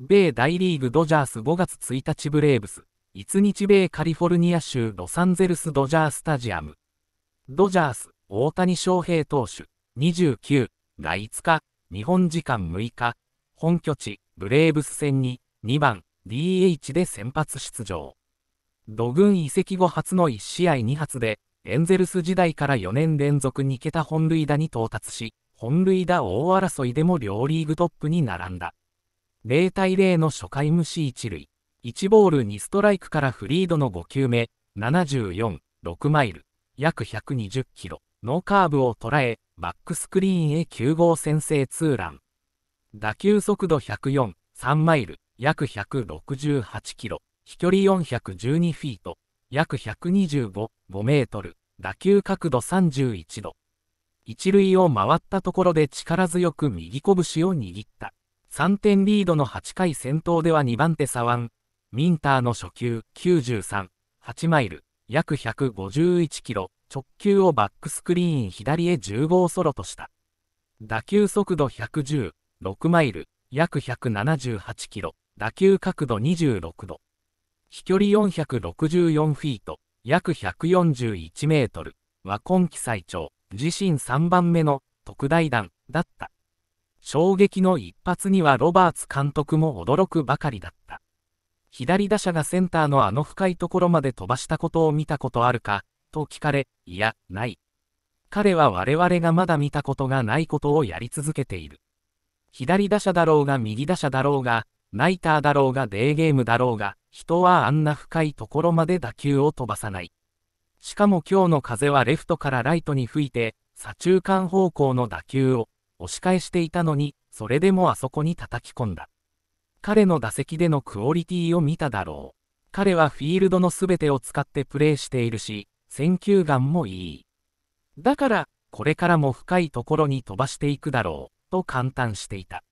米大リーグドジャース5月1日ブレーブス、1日米カリフォルニア州ロサンゼルスドジャースタジアム。ドジャース、大谷翔平投手、29が5日、日本時間6日、本拠地、ブレーブス戦に2番 DH で先発出場。土軍移籍後初の1試合2発で、エンゼルス時代から4年連続2桁本塁打に到達し、本塁打大争いでも両リーグトップに並んだ。0対0の初回無視一塁、1ボール2ストライクからフリードの5球目、74、6マイル、約120キロ、ノーカーブを捉え、バックスクリーンへ9号先制ツーラン。打球速度104、3マイル、約168キロ、飛距離412フィート、約125、5メートル、打球角度31度。一塁を回ったところで力強く右拳を握った。3点リードの8回先頭では2番手左腕、ミンターの初球93、8マイル、約151キロ、直球をバックスクリーン左へ10号ソロとした。打球速度110、6マイル、約178キロ、打球角度26度。飛距離464フィート、約141メートル、は今季最長、自身3番目の特大弾だった。衝撃の一発にはロバーツ監督も驚くばかりだった。左打者がセンターのあの深いところまで飛ばしたことを見たことあるか、と聞かれ、いや、ない。彼は我々がまだ見たことがないことをやり続けている。左打者だろうが右打者だろうが、ナイターだろうがデーゲームだろうが、人はあんな深いところまで打球を飛ばさない。しかも今日の風はレフトからライトに吹いて、左中間方向の打球を押し返していたのに、それでもあそこに叩き込んだ。彼の打席でのクオリティを見ただろう。彼はフィールドの全てを使ってプレーしているし、選球眼もいい。だから、これからも深いところに飛ばしていくだろう、と感嘆していた。